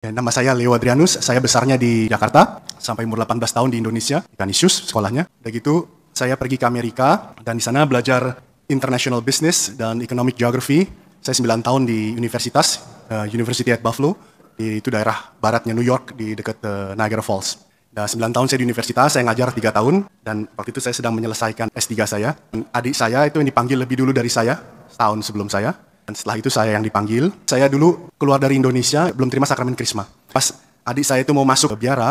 Ya, nama saya Leo Adrianus, saya besarnya di Jakarta, sampai umur 18 tahun di Indonesia, di Canisius sekolahnya. Udah gitu, saya pergi ke Amerika, dan di sana belajar International Business dan Economic Geography. Saya 9 tahun di universitas, uh, University at Buffalo, di, itu daerah baratnya New York, di dekat uh, eh, Niagara Falls. Dan nah, 9 tahun saya di universitas, saya ngajar 3 tahun, dan waktu itu saya sedang menyelesaikan S3 saya. Dan adik saya itu yang dipanggil lebih dulu dari saya, tahun sebelum saya dan setelah itu saya yang dipanggil. Saya dulu keluar dari Indonesia, belum terima sakramen krisma. Pas adik saya itu mau masuk ke biara,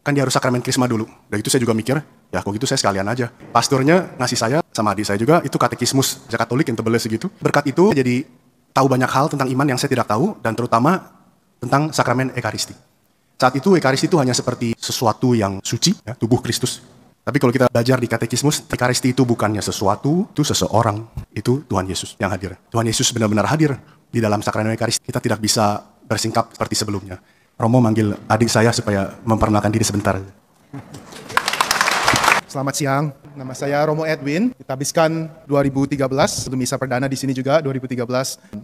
kan dia harus sakramen krisma dulu. Dan itu saya juga mikir, ya kok gitu saya sekalian aja. Pasturnya ngasih saya sama adik saya juga, itu katekismus, saya katolik yang tebelnya segitu. Berkat itu jadi tahu banyak hal tentang iman yang saya tidak tahu, dan terutama tentang sakramen Ekaristi. Saat itu Ekaristi itu hanya seperti sesuatu yang suci, ya, tubuh Kristus tapi kalau kita belajar di katekismus, Ekaristi itu bukannya sesuatu, itu seseorang, itu Tuhan Yesus yang hadir. Tuhan Yesus benar-benar hadir di dalam sakramen Ekaristi. Kita tidak bisa bersingkap seperti sebelumnya. Romo manggil adik saya supaya memperkenalkan diri sebentar. Selamat siang, nama saya Romo Edwin. Kita habiskan 2013, sebelum misa perdana di sini juga 2013.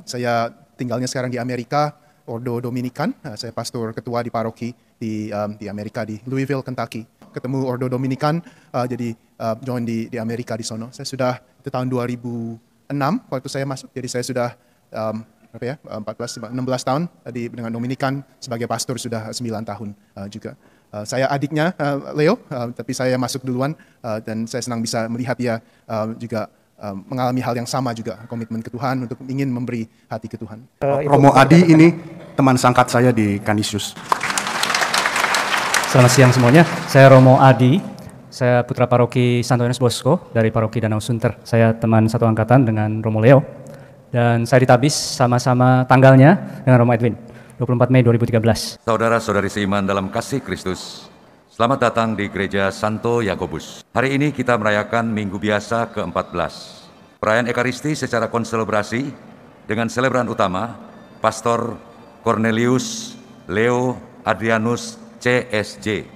Saya tinggalnya sekarang di Amerika, Ordo Dominikan. Nah, saya pastor ketua di paroki di, um, di Amerika, di Louisville, Kentucky ketemu Ordo Dominikan, uh, jadi uh, join di, di Amerika di sono. Saya sudah itu tahun 2006 waktu saya masuk, jadi saya sudah um, apa ya 14 uh, 16 tahun uh, di dengan Dominikan sebagai pastor sudah 9 tahun uh, juga. Uh, saya adiknya uh, Leo, uh, tapi saya masuk duluan uh, dan saya senang bisa melihat dia uh, juga um, mengalami hal yang sama juga komitmen ke Tuhan untuk ingin memberi hati ke Tuhan. Uh, Romo Adi ini teman sangkat saya di Kanisius. Selamat siang semuanya. Saya Romo Adi. Saya putra paroki Santo Yohanes Bosco dari paroki Danau Sunter. Saya teman satu angkatan dengan Romo Leo. Dan saya ditabis sama-sama tanggalnya dengan Romo Edwin. 24 Mei 2013. Saudara-saudari seiman dalam kasih Kristus, selamat datang di Gereja Santo Yakobus. Hari ini kita merayakan Minggu Biasa ke-14. Perayaan Ekaristi secara konselebrasi dengan selebran utama Pastor Cornelius Leo Adrianus CSJ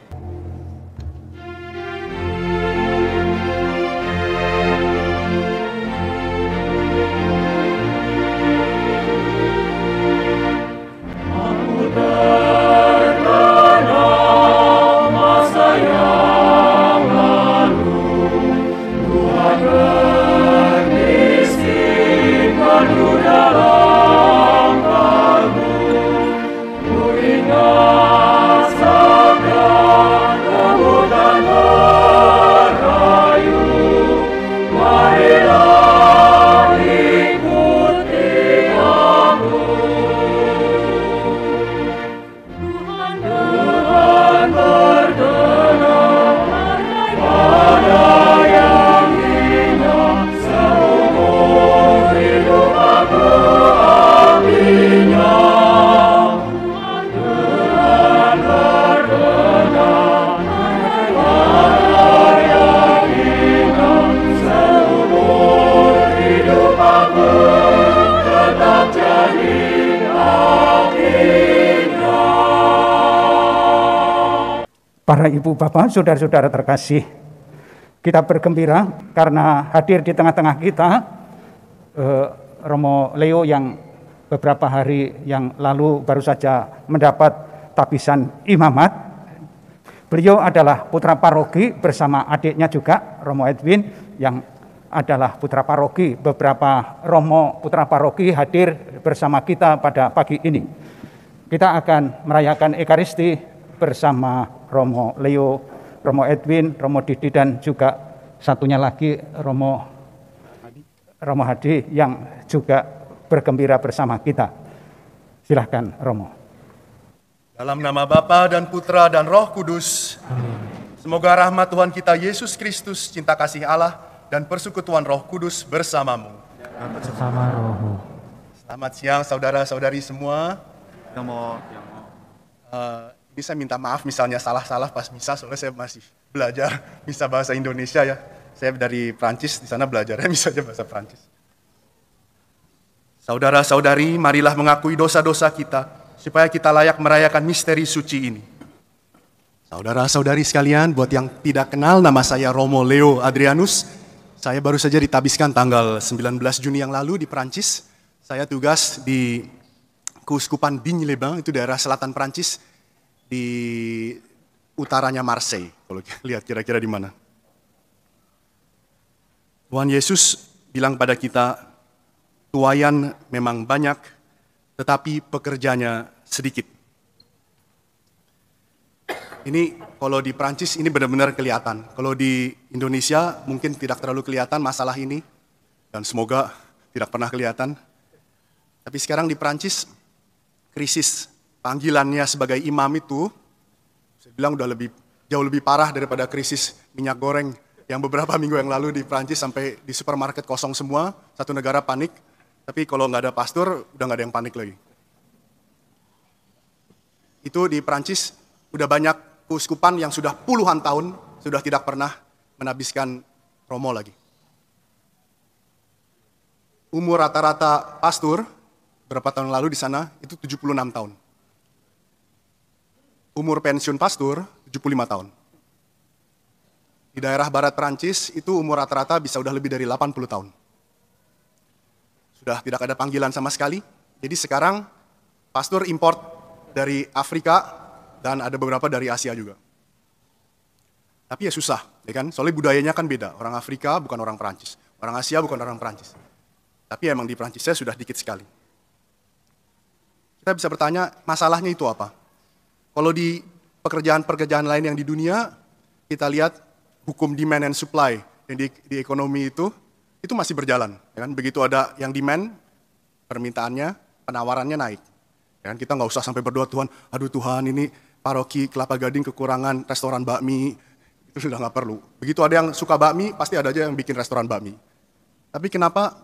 saudara-saudara terkasih, kita bergembira karena hadir di tengah-tengah kita eh, Romo Leo yang beberapa hari yang lalu baru saja mendapat tapisan imamat. Beliau adalah putra paroki bersama adiknya juga Romo Edwin yang adalah putra paroki. Beberapa Romo putra paroki hadir bersama kita pada pagi ini. Kita akan merayakan Ekaristi bersama Romo Leo Romo Edwin, Romo Didi dan juga satunya lagi Romo Romo Hadi yang juga bergembira bersama kita. Silahkan Romo. Dalam nama Bapa dan Putra dan Roh Kudus. Amin. Semoga rahmat Tuhan kita Yesus Kristus, cinta kasih Allah, dan persekutuan Roh Kudus bersamamu. bersama rohmu. Selamat siang saudara-saudari semua. uh, bisa minta maaf misalnya salah-salah pas misa soalnya saya masih belajar misa bahasa Indonesia ya. Saya dari Prancis di sana belajarnya misalnya bahasa Prancis. Saudara-saudari, marilah mengakui dosa-dosa kita supaya kita layak merayakan misteri suci ini. Saudara-saudari sekalian, buat yang tidak kenal nama saya Romo Leo Adrianus, saya baru saja ditabiskan tanggal 19 Juni yang lalu di Prancis. Saya tugas di kuskupan Digne-les-Bains, itu daerah selatan Prancis, di utaranya Marseille. Kalau lihat kira-kira di mana. Tuhan Yesus bilang pada kita, tuayan memang banyak, tetapi pekerjanya sedikit. Ini kalau di Prancis ini benar-benar kelihatan. Kalau di Indonesia mungkin tidak terlalu kelihatan masalah ini dan semoga tidak pernah kelihatan. Tapi sekarang di Prancis krisis panggilannya sebagai imam itu, saya bilang udah lebih jauh lebih parah daripada krisis minyak goreng yang beberapa minggu yang lalu di Prancis sampai di supermarket kosong semua, satu negara panik. Tapi kalau nggak ada pastor, udah nggak ada yang panik lagi. Itu di Prancis udah banyak keuskupan yang sudah puluhan tahun sudah tidak pernah menabiskan romo lagi. Umur rata-rata pastor berapa tahun lalu di sana itu 76 tahun umur pensiun pastur 75 tahun. Di daerah barat Perancis itu umur rata-rata bisa udah lebih dari 80 tahun. Sudah tidak ada panggilan sama sekali. Jadi sekarang pastor import dari Afrika dan ada beberapa dari Asia juga. Tapi ya susah, ya kan? Soalnya budayanya kan beda. Orang Afrika bukan orang Perancis. Orang Asia bukan orang Perancis. Tapi emang di Perancis Perancisnya sudah dikit sekali. Kita bisa bertanya, masalahnya itu apa? Kalau di pekerjaan-pekerjaan lain yang di dunia, kita lihat hukum demand and supply yang di, di ekonomi itu, itu masih berjalan. Ya kan? Begitu ada yang demand, permintaannya, penawarannya naik. Ya kan? Kita nggak usah sampai berdoa Tuhan, aduh Tuhan ini paroki kelapa gading kekurangan restoran bakmi, itu sudah nggak perlu. Begitu ada yang suka bakmi, pasti ada aja yang bikin restoran bakmi. Tapi kenapa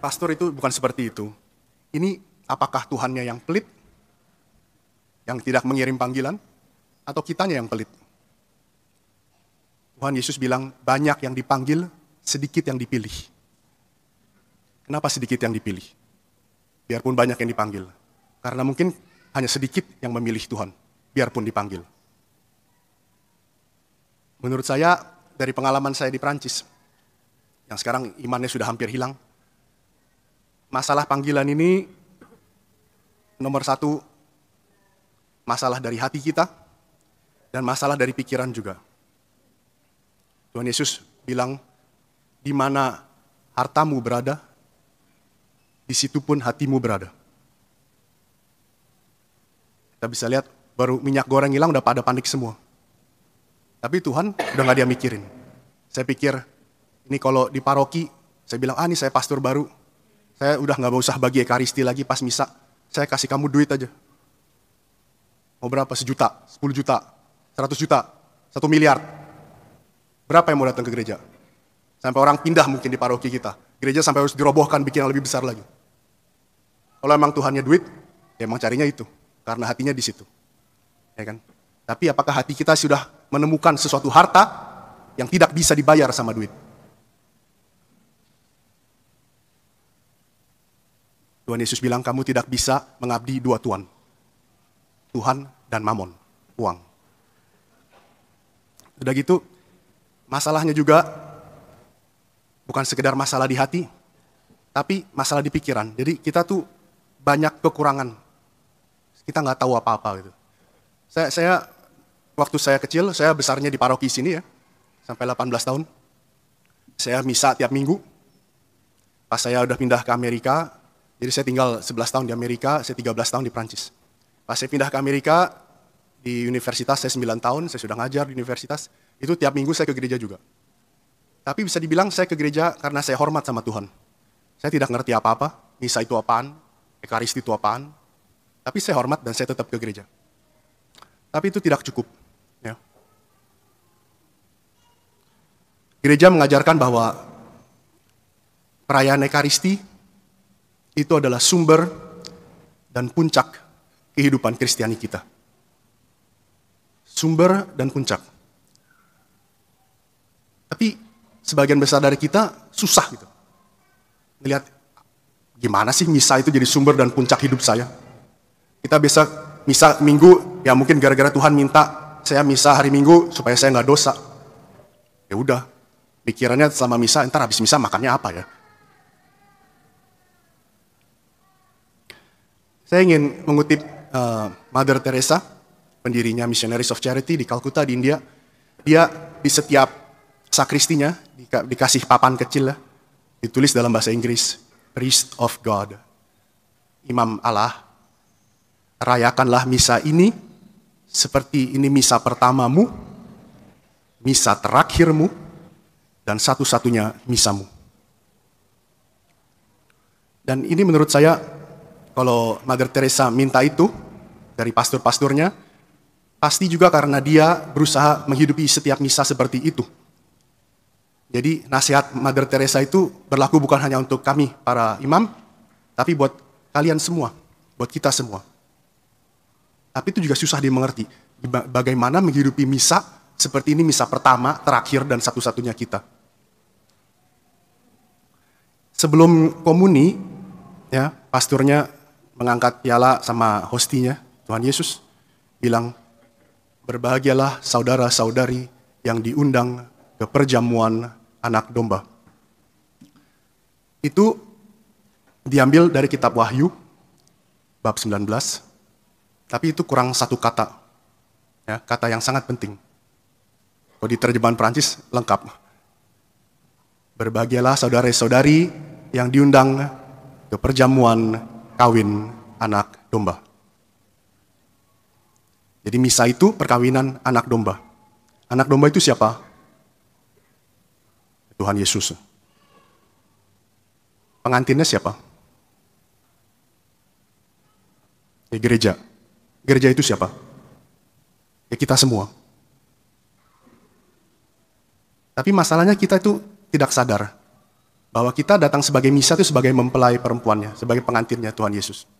pastor itu bukan seperti itu? Ini apakah Tuhannya yang pelit yang tidak mengirim panggilan, atau kitanya yang pelit? Tuhan Yesus bilang, banyak yang dipanggil, sedikit yang dipilih. Kenapa sedikit yang dipilih? Biarpun banyak yang dipanggil. Karena mungkin hanya sedikit yang memilih Tuhan, biarpun dipanggil. Menurut saya, dari pengalaman saya di Prancis, yang sekarang imannya sudah hampir hilang, masalah panggilan ini nomor satu Masalah dari hati kita dan masalah dari pikiran juga. Tuhan Yesus bilang, di mana hartamu berada, di situ pun hatimu berada. Kita bisa lihat baru minyak goreng hilang udah pada panik semua. Tapi Tuhan udah gak dia mikirin. Saya pikir, ini kalau di paroki, saya bilang, ah ini saya pastor baru, saya udah gak usah bagi ekaristi lagi pas misa, saya kasih kamu duit aja. Mau berapa? Sejuta, sepuluh juta, seratus juta, satu miliar. Berapa yang mau datang ke gereja? Sampai orang pindah mungkin di paroki kita. Gereja sampai harus dirobohkan, bikin yang lebih besar lagi. Kalau emang Tuhannya duit, ya emang carinya itu. Karena hatinya di situ. Ya kan? Tapi apakah hati kita sudah menemukan sesuatu harta yang tidak bisa dibayar sama duit? Tuhan Yesus bilang, kamu tidak bisa mengabdi dua tuan Tuhan dan mamon, uang. Sudah gitu, masalahnya juga bukan sekedar masalah di hati, tapi masalah di pikiran. Jadi kita tuh banyak kekurangan. Kita nggak tahu apa-apa gitu. Saya, saya waktu saya kecil, saya besarnya di paroki sini ya, sampai 18 tahun. Saya misa tiap minggu. Pas saya udah pindah ke Amerika, jadi saya tinggal 11 tahun di Amerika, saya 13 tahun di Prancis. Pas saya pindah ke Amerika, di universitas saya 9 tahun, saya sudah ngajar di universitas, itu tiap minggu saya ke gereja juga. Tapi bisa dibilang saya ke gereja karena saya hormat sama Tuhan. Saya tidak ngerti apa-apa, misa itu apaan, ekaristi itu apaan, tapi saya hormat dan saya tetap ke gereja. Tapi itu tidak cukup. Ya. Gereja mengajarkan bahwa perayaan ekaristi itu adalah sumber dan puncak kehidupan Kristiani kita. Sumber dan puncak. Tapi sebagian besar dari kita susah gitu. melihat gimana sih misa itu jadi sumber dan puncak hidup saya. Kita bisa misa minggu, ya mungkin gara-gara Tuhan minta saya misa hari minggu supaya saya nggak dosa. Ya udah, pikirannya selama misa, ntar habis misa makannya apa ya? Saya ingin mengutip uh, Mother Teresa, pendirinya Missionaries of Charity di Kalkuta di India. Dia di setiap sakristinya di, dikasih papan kecil lah, ditulis dalam bahasa Inggris, Priest of God, Imam Allah. Rayakanlah misa ini seperti ini misa pertamamu, misa terakhirmu, dan satu-satunya misamu. Dan ini menurut saya kalau Mother Teresa minta itu dari pastor-pasturnya, pasti juga karena dia berusaha menghidupi setiap misa seperti itu. Jadi nasihat Mother Teresa itu berlaku bukan hanya untuk kami para imam, tapi buat kalian semua, buat kita semua. Tapi itu juga susah dimengerti. Bagaimana menghidupi misa seperti ini misa pertama, terakhir, dan satu-satunya kita. Sebelum komuni, ya pasturnya mengangkat piala sama hostinya, Tuhan Yesus bilang, berbahagialah saudara-saudari yang diundang ke perjamuan anak domba. Itu diambil dari kitab Wahyu, bab 19, tapi itu kurang satu kata, ya, kata yang sangat penting. Kalau di terjemahan Perancis, lengkap. Berbahagialah saudara-saudari yang diundang ke perjamuan kawin anak domba. Jadi misa itu perkawinan anak domba. Anak domba itu siapa? Tuhan Yesus. Pengantinnya siapa? Ya, gereja. Gereja itu siapa? Ya kita semua. Tapi masalahnya kita itu tidak sadar bahwa kita datang sebagai misa itu sebagai mempelai perempuannya, sebagai pengantinnya Tuhan Yesus.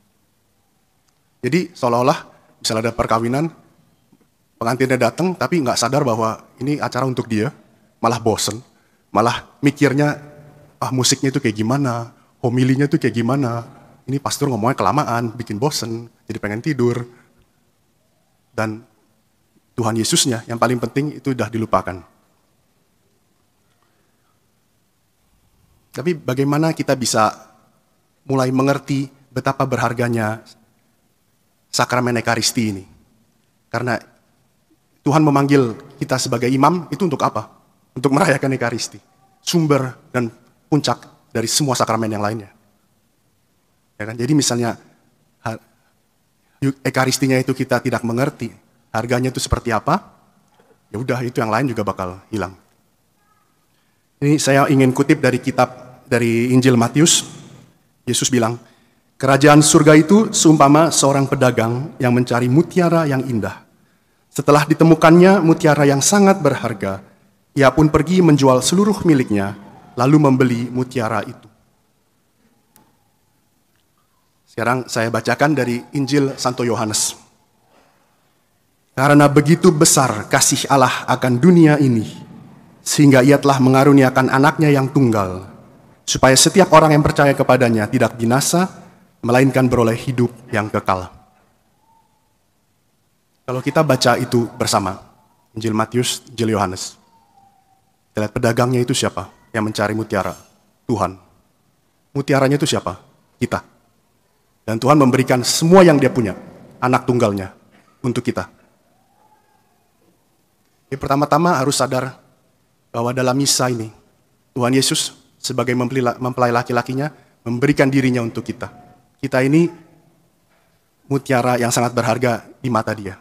Jadi seolah-olah misalnya ada perkawinan, pengantinnya datang tapi nggak sadar bahwa ini acara untuk dia, malah bosen, malah mikirnya ah musiknya itu kayak gimana, homilinya itu kayak gimana, ini pastor ngomongnya kelamaan, bikin bosen, jadi pengen tidur. Dan Tuhan Yesusnya yang paling penting itu sudah dilupakan. Tapi bagaimana kita bisa mulai mengerti betapa berharganya sakramen Ekaristi ini? Karena Tuhan memanggil kita sebagai imam itu untuk apa? Untuk merayakan Ekaristi, sumber dan puncak dari semua sakramen yang lainnya. Ya kan? Jadi misalnya ekaristinya itu kita tidak mengerti, harganya itu seperti apa, ya udah itu yang lain juga bakal hilang. Ini saya ingin kutip dari kitab dari Injil Matius. Yesus bilang, "Kerajaan surga itu seumpama seorang pedagang yang mencari mutiara yang indah. Setelah ditemukannya mutiara yang sangat berharga, ia pun pergi menjual seluruh miliknya lalu membeli mutiara itu." Sekarang saya bacakan dari Injil Santo Yohanes. Karena begitu besar kasih Allah akan dunia ini, sehingga ia telah mengaruniakan anaknya yang tunggal, supaya setiap orang yang percaya kepadanya tidak binasa, melainkan beroleh hidup yang kekal. Kalau kita baca itu bersama, Injil Matius, Injil Yohanes, kita lihat pedagangnya itu siapa yang mencari mutiara? Tuhan. Mutiaranya itu siapa? Kita. Dan Tuhan memberikan semua yang dia punya, anak tunggalnya, untuk kita. Jadi pertama-tama harus sadar bahwa dalam misa ini Tuhan Yesus sebagai mempelai laki-lakinya memberikan dirinya untuk kita. Kita ini mutiara yang sangat berharga di mata dia.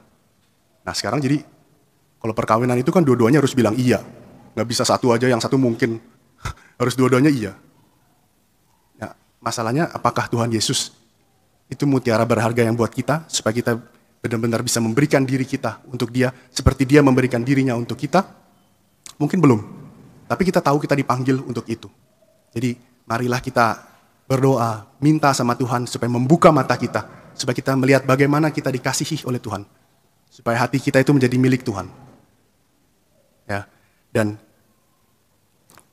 Nah sekarang jadi kalau perkawinan itu kan dua-duanya harus bilang iya. Nggak bisa satu aja yang satu mungkin. harus dua-duanya iya. Ya, masalahnya apakah Tuhan Yesus itu mutiara berharga yang buat kita supaya kita benar-benar bisa memberikan diri kita untuk dia seperti dia memberikan dirinya untuk kita Mungkin belum. Tapi kita tahu kita dipanggil untuk itu. Jadi marilah kita berdoa, minta sama Tuhan supaya membuka mata kita. Supaya kita melihat bagaimana kita dikasihi oleh Tuhan. Supaya hati kita itu menjadi milik Tuhan. Ya, dan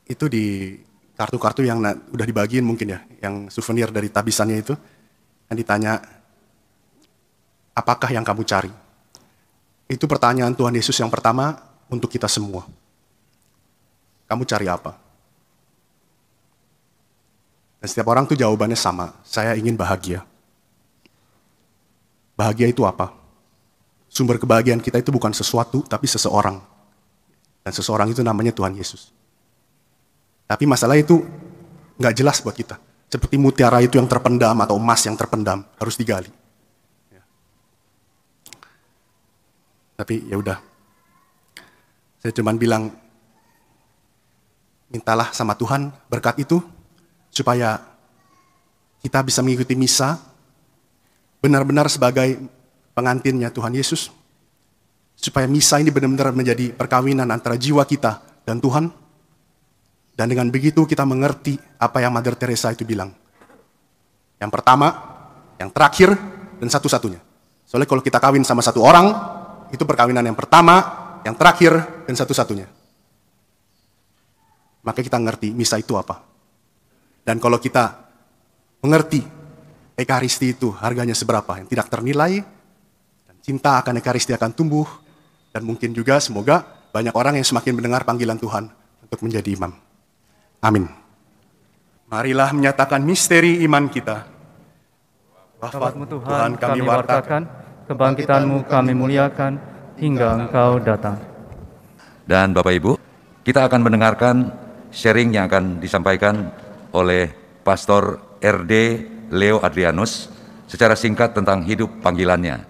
itu di kartu-kartu yang udah dibagiin mungkin ya, yang souvenir dari tabisannya itu, yang ditanya, apakah yang kamu cari? Itu pertanyaan Tuhan Yesus yang pertama untuk kita semua kamu cari apa? Dan setiap orang tuh jawabannya sama, saya ingin bahagia. Bahagia itu apa? Sumber kebahagiaan kita itu bukan sesuatu, tapi seseorang. Dan seseorang itu namanya Tuhan Yesus. Tapi masalah itu nggak jelas buat kita. Seperti mutiara itu yang terpendam atau emas yang terpendam, harus digali. Ya. Tapi ya udah, saya cuma bilang mintalah sama Tuhan berkat itu supaya kita bisa mengikuti misa benar-benar sebagai pengantinnya Tuhan Yesus supaya misa ini benar-benar menjadi perkawinan antara jiwa kita dan Tuhan dan dengan begitu kita mengerti apa yang Mother Teresa itu bilang yang pertama yang terakhir dan satu-satunya soalnya kalau kita kawin sama satu orang itu perkawinan yang pertama yang terakhir dan satu-satunya maka kita ngerti misa itu apa. Dan kalau kita mengerti Ekaristi itu harganya seberapa yang tidak ternilai, dan cinta akan Ekaristi akan tumbuh, dan mungkin juga semoga banyak orang yang semakin mendengar panggilan Tuhan untuk menjadi imam. Amin. Marilah menyatakan misteri iman kita. Wafatmu Tuhan kami wartakan, kebangkitanmu kami muliakan, hingga engkau datang. Dan Bapak Ibu, kita akan mendengarkan sharing yang akan disampaikan oleh Pastor RD Leo Adrianus secara singkat tentang hidup panggilannya.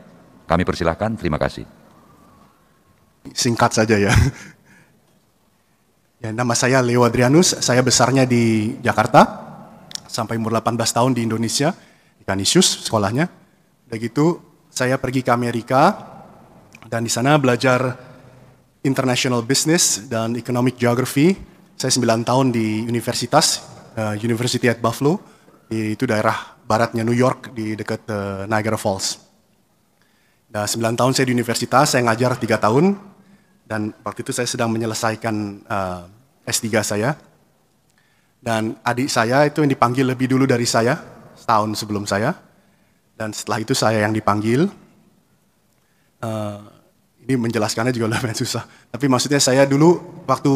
Kami persilahkan, terima kasih. Singkat saja ya. Ya, nama saya Leo Adrianus, saya besarnya di Jakarta, sampai umur 18 tahun di Indonesia, di Kanisius sekolahnya. Begitu saya pergi ke Amerika, dan di sana belajar international business dan economic geography, saya 9 tahun di universitas, uh, University at Buffalo, itu daerah baratnya New York di dekat uh, eh, Niagara Falls. Dan nah, 9 tahun saya di universitas, saya ngajar 3 tahun, dan waktu itu saya sedang menyelesaikan uh, eh, S3 saya. Dan adik saya itu yang dipanggil lebih dulu dari saya, setahun sebelum saya. Dan setelah itu saya yang dipanggil. Uh, ini menjelaskannya juga lumayan susah. Tapi maksudnya saya dulu waktu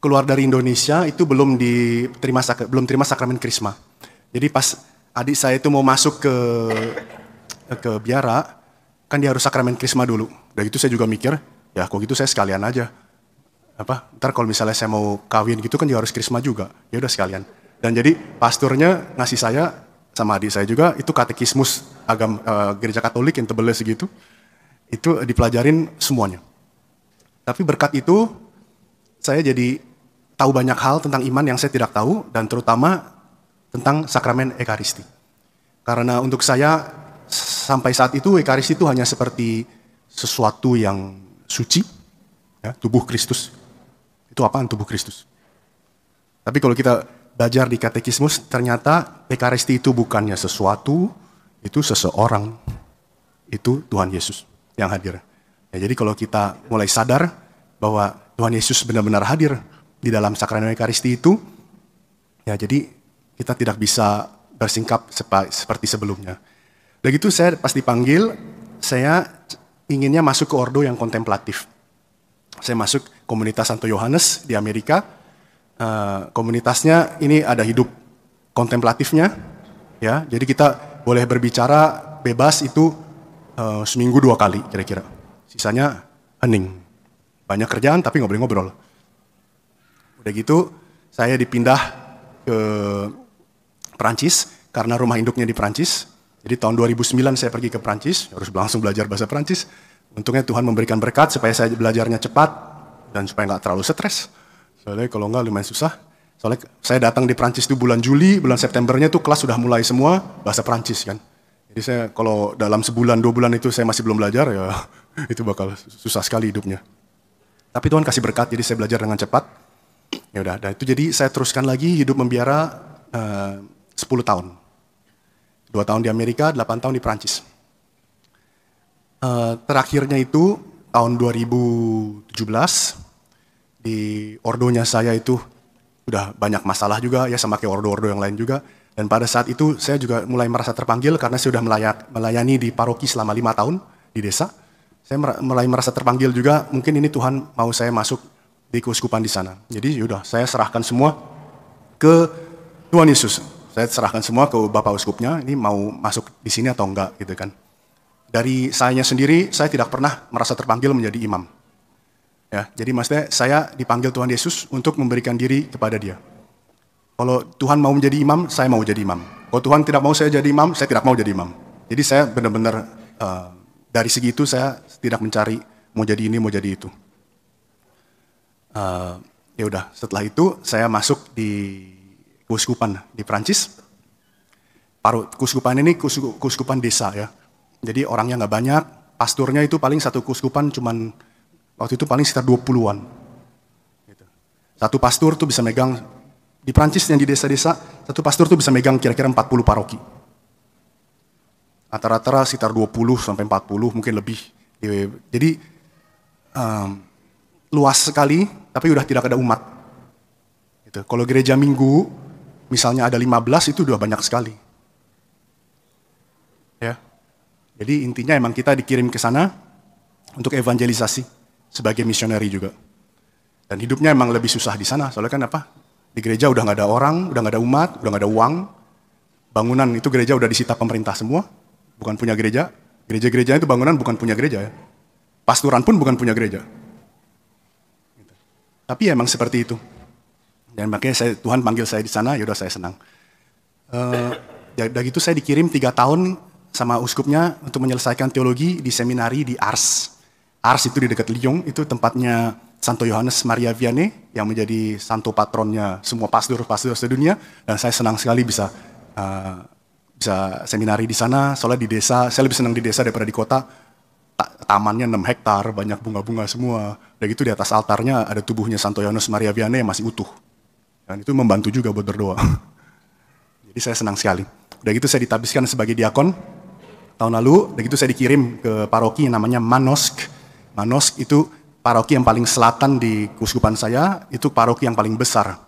keluar dari Indonesia itu belum diterima belum terima sakramen krisma. Jadi pas adik saya itu mau masuk ke ke biara, kan dia harus sakramen krisma dulu. Dan itu saya juga mikir, ya kok gitu saya sekalian aja. Apa, ntar kalau misalnya saya mau kawin gitu kan juga harus krisma juga. Ya udah sekalian. Dan jadi pasturnya ngasih saya sama adik saya juga itu katekismus agam e, gereja Katolik yang tebelnya segitu itu dipelajarin semuanya. Tapi berkat itu saya jadi tahu banyak hal tentang iman yang saya tidak tahu dan terutama tentang sakramen Ekaristi. Karena untuk saya sampai saat itu Ekaristi itu hanya seperti sesuatu yang suci, ya, tubuh Kristus. Itu apaan tubuh Kristus? Tapi kalau kita belajar di katekismus, ternyata Ekaristi itu bukannya sesuatu, itu seseorang. Itu Tuhan Yesus yang hadir. Ya, jadi kalau kita mulai sadar bahwa Tuhan Yesus benar-benar hadir di dalam sakramen Ekaristi itu. Ya, jadi kita tidak bisa bersingkap seperti sebelumnya. Dan itu saya pas dipanggil, saya inginnya masuk ke ordo yang kontemplatif. Saya masuk komunitas Santo Yohanes di Amerika. Uh, komunitasnya ini ada hidup kontemplatifnya, ya. Jadi kita boleh berbicara bebas itu uh, seminggu dua kali kira-kira. Sisanya hening. Banyak kerjaan tapi nggak boleh ngobrol. Udah gitu saya dipindah ke Prancis karena rumah induknya di Prancis Jadi tahun 2009 saya pergi ke Prancis harus langsung belajar bahasa Prancis Untungnya Tuhan memberikan berkat supaya saya belajarnya cepat dan supaya nggak terlalu stres. Soalnya kalau nggak lumayan susah. Soalnya saya datang di Prancis itu bulan Juli, bulan Septembernya tuh kelas sudah mulai semua bahasa Prancis kan. Jadi saya kalau dalam sebulan dua bulan itu saya masih belum belajar ya itu bakal susah sekali hidupnya. Tapi Tuhan kasih berkat jadi saya belajar dengan cepat Ya udah, nah itu jadi saya teruskan lagi hidup membiara eh, uh, 10 tahun. Dua tahun di Amerika, 8 tahun di Prancis. Uh, eh, terakhirnya itu tahun 2017 di ordonya saya itu udah banyak masalah juga ya sama kayak ordo-ordo yang lain juga dan pada saat itu saya juga mulai merasa terpanggil karena saya sudah melayak, melayani di paroki selama lima tahun di desa saya mulai merasa terpanggil juga mungkin ini Tuhan mau saya masuk di keuskupan di sana. Jadi yaudah, saya serahkan semua ke Tuhan Yesus. Saya serahkan semua ke Bapak Uskupnya, ini mau masuk di sini atau enggak gitu kan. Dari saya sendiri, saya tidak pernah merasa terpanggil menjadi imam. Ya, jadi maksudnya saya dipanggil Tuhan Yesus untuk memberikan diri kepada dia. Kalau Tuhan mau menjadi imam, saya mau jadi imam. Kalau Tuhan tidak mau saya jadi imam, saya tidak mau jadi imam. Jadi saya benar-benar uh, dari segi itu saya tidak mencari mau jadi ini, mau jadi itu uh, ya udah setelah itu saya masuk di kuskupan di Prancis. paruh kuskupan ini kuskupan desa ya. Jadi orangnya nggak banyak, pasturnya itu paling satu kuskupan cuman waktu itu paling sekitar 20-an. Gitu. Satu pastur tuh bisa megang di Prancis yang di desa-desa, satu pastur tuh bisa megang kira-kira 40 paroki. Rata-rata sekitar 20 sampai 40, mungkin lebih. Jadi um, luas sekali tapi udah tidak ada umat. Gitu. Kalau gereja minggu, misalnya ada 15 itu udah banyak sekali. Ya. Jadi intinya emang kita dikirim ke sana untuk evangelisasi sebagai misioneri juga. Dan hidupnya emang lebih susah di sana, soalnya kan apa? Di gereja udah nggak ada orang, udah nggak ada umat, udah nggak ada uang. Bangunan itu gereja udah disita pemerintah semua, bukan punya gereja. gereja gereja itu bangunan bukan punya gereja ya. Pasturan pun bukan punya gereja. Tapi ya emang seperti itu. Dan makanya saya, Tuhan panggil saya di sana, yaudah saya senang. Uh, eh, ya dari itu saya dikirim tiga tahun sama uskupnya untuk menyelesaikan teologi di seminari di Ars. Ars itu di dekat Lyon, itu tempatnya Santo Yohanes Maria Vianney yang menjadi santo patronnya semua pastor-pastor sedunia. Dan saya senang sekali bisa uh, bisa seminari di sana, soalnya di desa, saya lebih senang di desa daripada di kota tamannya 6 hektar, banyak bunga-bunga semua. Dan itu di atas altarnya ada tubuhnya Santo Yohanes Maria Vianney yang masih utuh. Dan itu membantu juga buat berdoa. Jadi saya senang sekali. Udah gitu saya ditabiskan sebagai diakon tahun lalu, udah gitu saya dikirim ke paroki yang namanya Manosk. Manosk itu paroki yang paling selatan di kuskupan saya, itu paroki yang paling besar.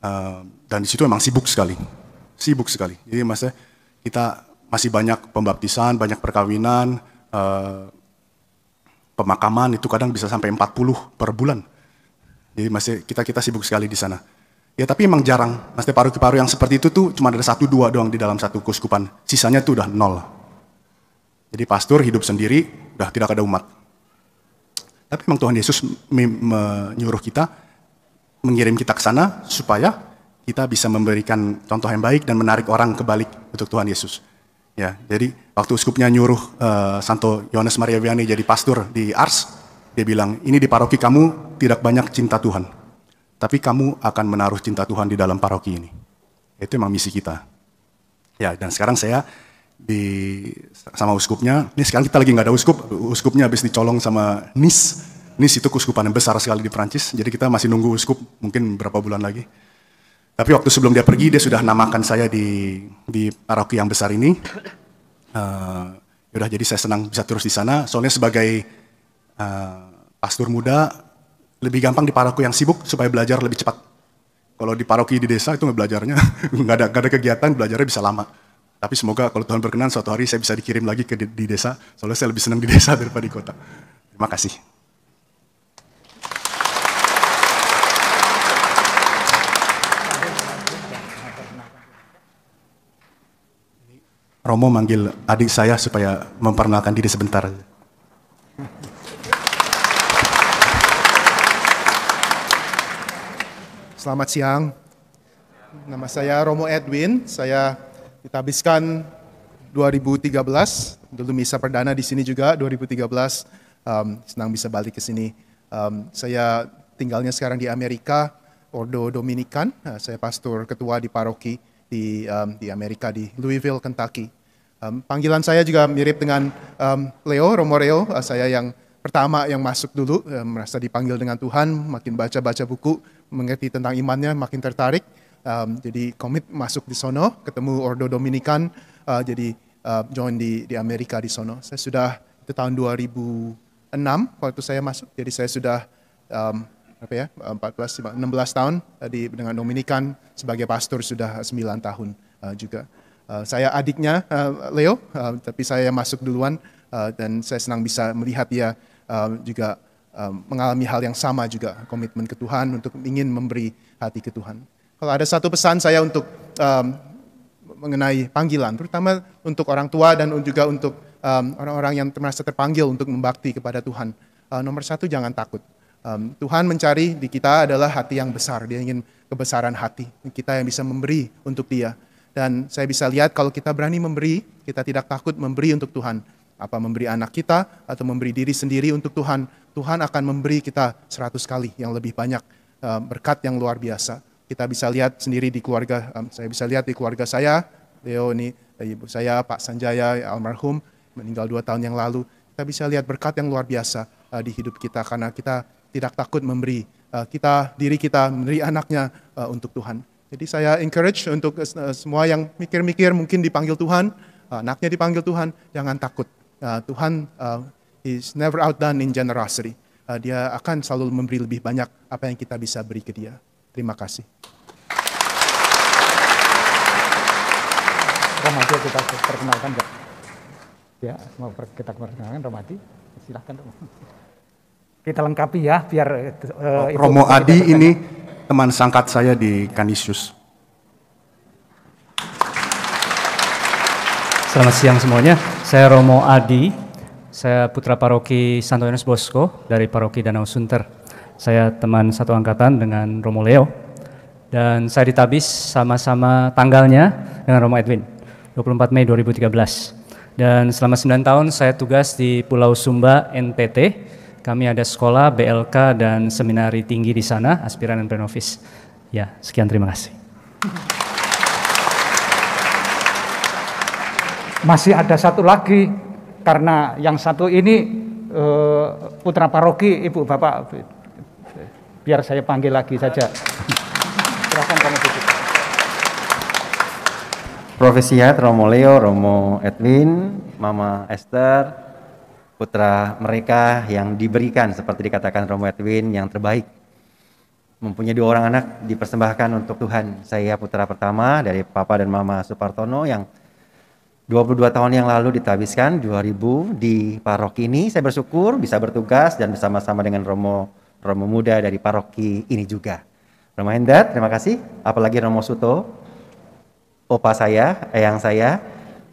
Uh, dan di situ emang sibuk sekali. Sibuk sekali. Jadi masa kita masih banyak pembaptisan, banyak perkawinan, uh, pemakaman itu kadang bisa sampai 40 per bulan. Jadi masih kita kita sibuk sekali di sana. Ya tapi emang jarang. Maksudnya paru-paru yang seperti itu tuh cuma ada satu dua doang di dalam satu kuskupan. Sisanya tuh udah nol. Jadi pastor hidup sendiri, udah tidak ada umat. Tapi memang Tuhan Yesus menyuruh kita, mengirim kita ke sana supaya kita bisa memberikan contoh yang baik dan menarik orang kebalik untuk Tuhan Yesus. Ya, jadi waktu uskupnya nyuruh uh, Santo Yohanes Maria Vianney jadi pastor di Ars, dia bilang, ini di paroki kamu tidak banyak cinta Tuhan, tapi kamu akan menaruh cinta Tuhan di dalam paroki ini. Itu emang misi kita. Ya, dan sekarang saya di sama uskupnya, ini sekarang kita lagi nggak ada uskup, uskupnya habis dicolong sama Nis. Nis itu kuskupan yang besar sekali di Prancis, jadi kita masih nunggu uskup mungkin berapa bulan lagi. Tapi waktu sebelum dia pergi, dia sudah namakan saya di di paroki yang besar ini. Uh, udah jadi saya senang bisa terus di sana. Soalnya sebagai uh, pastor muda, lebih gampang di paroki yang sibuk supaya belajar lebih cepat. Kalau di paroki di desa itu belajarnya nggak ada nggak ada kegiatan, belajarnya bisa lama. Tapi semoga kalau Tuhan berkenan suatu hari saya bisa dikirim lagi ke di, di desa. Soalnya saya lebih senang di desa daripada di kota. Terima kasih. Romo manggil adik saya supaya memperkenalkan diri sebentar. Selamat siang. Nama saya Romo Edwin. Saya ditabiskan 2013, dulu misa perdana di sini juga 2013. Um, senang bisa balik ke sini. Um, saya tinggalnya sekarang di Amerika, Ordo Dominikan. Saya pastor ketua di paroki di um, di Amerika di Louisville, Kentucky. Um, panggilan saya juga mirip dengan um, Leo Romoreo, uh, saya yang pertama yang masuk dulu uh, merasa dipanggil dengan Tuhan, makin baca-baca buku, mengerti tentang imannya, makin tertarik. Um, jadi komit masuk di sono, ketemu Ordo Dominikan, uh, jadi uh, join di di Amerika di sono. Saya sudah itu tahun 2006 waktu saya masuk, jadi saya sudah um, apa ya 14 eh, 16 tahun eh, di dengan Dominikan sebagai pastor sudah 9 tahun uh, juga. Uh, saya adiknya uh, Leo uh, tapi saya masuk duluan uh, dan saya senang bisa melihat dia uh, juga uh, mengalami hal yang sama juga komitmen ke Tuhan untuk ingin memberi hati ke Tuhan. Kalau ada satu pesan saya untuk um, mengenai panggilan, terutama untuk orang tua dan juga untuk orang orang-orang yang merasa terpanggil untuk membakti kepada Tuhan. Uh, nomor satu, jangan takut. Um, Tuhan mencari di kita adalah hati yang besar. Dia ingin kebesaran hati kita yang bisa memberi untuk Dia. Dan saya bisa lihat kalau kita berani memberi, kita tidak takut memberi untuk Tuhan. Apa memberi anak kita atau memberi diri sendiri untuk Tuhan, Tuhan akan memberi kita seratus kali yang lebih banyak um, berkat yang luar biasa. Kita bisa lihat sendiri di keluarga, um, saya bisa lihat di keluarga saya, Leo ini, eh, ibu saya, Pak Sanjaya, almarhum, meninggal dua tahun yang lalu. Kita bisa lihat berkat yang luar biasa uh, di hidup kita karena kita tidak takut memberi uh, kita diri kita memberi anaknya uh, untuk Tuhan. Jadi saya encourage untuk uh, semua yang mikir-mikir mungkin dipanggil Tuhan, uh, anaknya dipanggil Tuhan, jangan takut. Uh, Tuhan uh, is never outdone in generosity. Uh, dia akan selalu memberi lebih banyak apa yang kita bisa beri ke dia. Terima kasih. Romadi kita perkenalkan, Ya, mau kita perkenalkan Romadi? Silahkan, Romadi kita lengkapi ya biar uh, Romo Romo Adi ini teman sangkat saya di Kanisius. Selamat siang semuanya. Saya Romo Adi. Saya putra paroki Santo Yohanes Bosco dari paroki Danau Sunter. Saya teman satu angkatan dengan Romo Leo dan saya ditabis sama-sama tanggalnya dengan Romo Edwin 24 Mei 2013. Dan selama 9 tahun saya tugas di Pulau Sumba NTT kami ada sekolah, BLK, dan seminari tinggi di sana, aspiran dan prenovis. Ya, sekian terima kasih. Masih ada satu lagi, karena yang satu ini eh, putra paroki, Ibu Bapak. Biar saya panggil lagi saja. Silahkan kamu duduk. Profesia Romo Leo, Romo Edwin, Mama Esther, putra mereka yang diberikan seperti dikatakan Romo Edwin yang terbaik. Mempunyai dua orang anak dipersembahkan untuk Tuhan. Saya putra pertama dari Papa dan Mama Supartono yang 22 tahun yang lalu ditabiskan 2000 di paroki ini. Saya bersyukur bisa bertugas dan bersama-sama dengan Romo Romo muda dari paroki ini juga. Romo Hendat terima kasih. Apalagi Romo Suto, opa saya, eyang saya,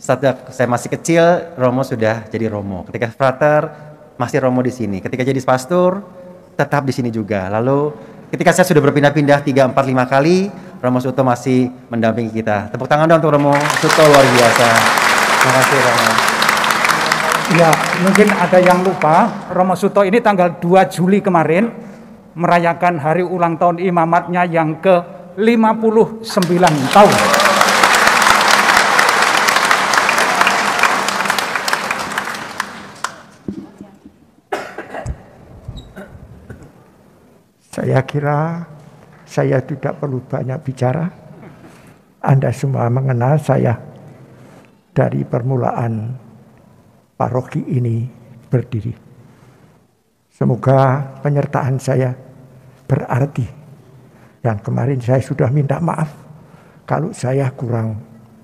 saat saya masih kecil Romo sudah jadi Romo. Ketika frater masih Romo di sini. Ketika jadi pastor tetap di sini juga. Lalu ketika saya sudah berpindah-pindah 3 4 5 kali, Romo Suto masih mendampingi kita. Tepuk tangan dong untuk Romo Suto luar biasa. Terima kasih Romo. Ya, mungkin ada yang lupa, Romo Suto ini tanggal 2 Juli kemarin merayakan hari ulang tahun imamatnya yang ke 59 tahun. Saya kira saya tidak perlu banyak bicara. Anda semua mengenal saya dari permulaan paroki ini berdiri. Semoga penyertaan saya berarti. Dan kemarin saya sudah minta maaf kalau saya kurang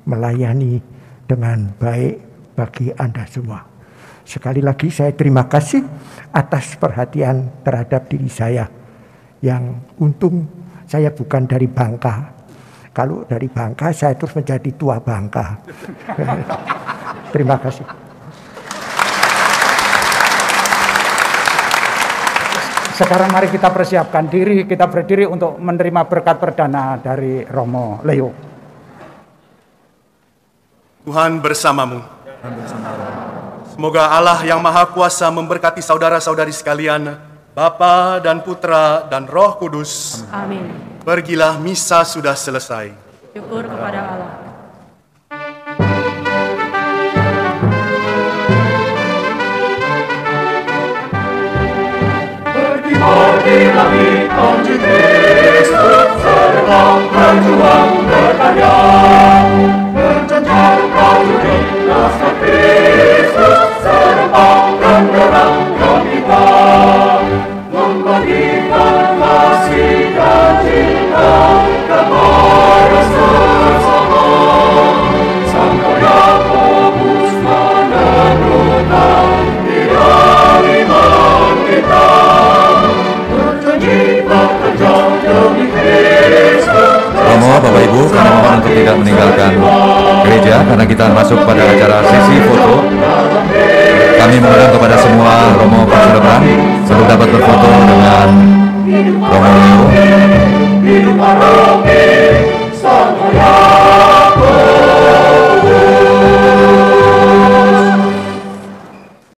melayani dengan baik bagi Anda semua. Sekali lagi saya terima kasih atas perhatian terhadap diri saya yang untung saya bukan dari Bangka. Kalau dari Bangka saya terus menjadi tua Bangka. Terima kasih. Sekarang mari kita persiapkan diri, kita berdiri untuk menerima berkat perdana dari Romo Leo. Tuhan bersamamu. Tuhan bersamamu. Semoga Allah yang Maha Kuasa memberkati saudara-saudari sekalian Bapa dan Putra dan Roh Kudus. Amin. Pergilah misa sudah selesai. Syukur kepada Allah. Pergi, pergilah kita Yesus, serta berjuang tidak meninggalkan gereja karena kita masuk pada acara sesi foto. Kami mengundang kepada semua Romo Pasuruan untuk dapat berfoto dengan Romo